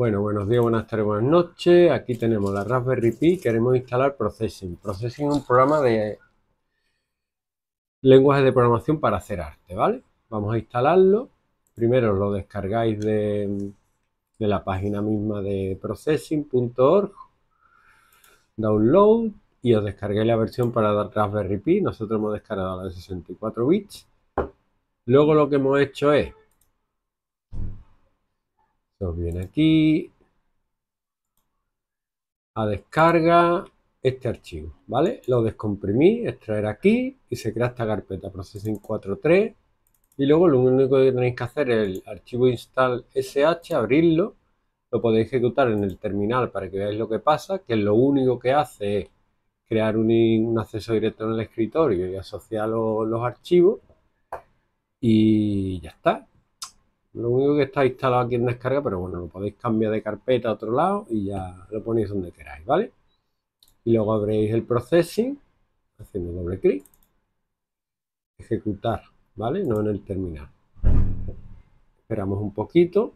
Bueno, buenos días, buenas tardes, buenas noches. Aquí tenemos la Raspberry Pi. Queremos instalar Processing. Processing es un programa de lenguaje de programación para hacer arte, ¿vale? Vamos a instalarlo. Primero lo descargáis de, la página misma de processing.org. Download y os descargué la versión para Raspberry Pi. Nosotros hemos descargado la de 64 bits. Luego lo que hemos hecho es viene aquí. A descarga este archivo, ¿vale? Lo descomprimí, extraer aquí y se crea esta carpeta processing 4.3 y luego lo único que tenéis que hacer es el archivo install sh, abrirlo, lo podéis ejecutar en el terminal para que veáis lo que pasa, que lo único que hace es crear un, acceso directo en el escritorio y asociar los archivos y ya está, lo único que está instalado aquí en descarga, pero bueno, lo podéis cambiar de carpeta a otro lado y ya lo ponéis donde queráis, ¿vale? Y luego abréis el processing haciendo doble clic. Ejecutar, ¿vale? No en el terminal. Esperamos un poquito.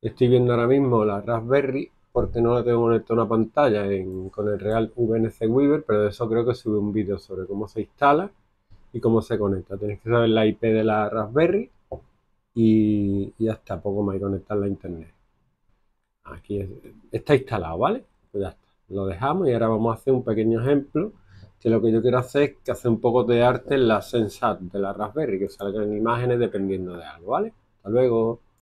Estoy viendo ahora mismo la Raspberry porque no la tengo conectada a una pantalla con el Real VNC Weaver, pero de eso creo que subí un vídeo sobre cómo se instala y cómo se conecta. Tenéis que saber la IP de la Raspberry y, ya está, poco más que conectar la internet. Aquí está instalado, ¿vale? Pues ya está, lo dejamos y ahora vamos a hacer un pequeño ejemplo que lo que yo quiero hacer es que hacer un poco de arte en la Sensat de la Raspberry, que salgan imágenes dependiendo de algo, ¿vale? Hasta luego.